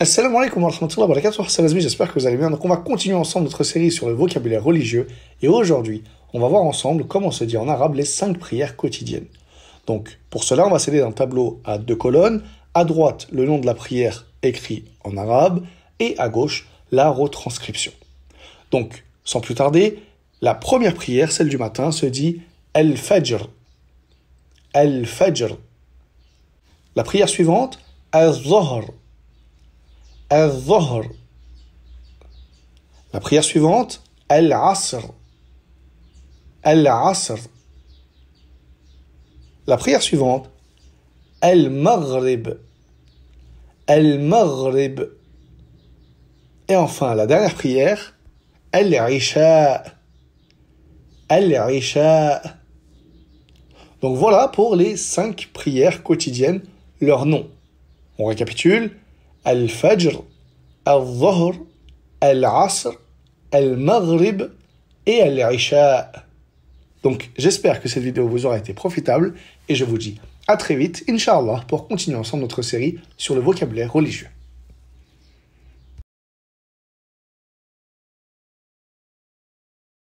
Assalamu alaikum wa rahmatullahi wa barakatuh, les amis, j'espère que vous allez bien. Donc on va continuer ensemble notre série sur le vocabulaire religieux et aujourd'hui, on va voir ensemble comment se dit en arabe les cinq prières quotidiennes. Donc pour cela, on va céder d'un tableau à deux colonnes, à droite le nom de la prière écrit en arabe et à gauche la retranscription. Donc sans plus tarder, la première prière, celle du matin, se dit Al-Fajr. Al-Fajr. La prière suivante, al Zohr. La prière suivante, al-Asr. al La prière suivante, al-Maghrib. Al-Maghrib. Et enfin, la dernière prière, al-Isha. Al-Isha. Donc voilà pour les cinq prières quotidiennes, leur nom. On récapitule al et Donc j'espère que cette vidéo vous aura été profitable et je vous dis à très vite, Inch'Allah, pour continuer ensemble notre série sur le vocabulaire religieux.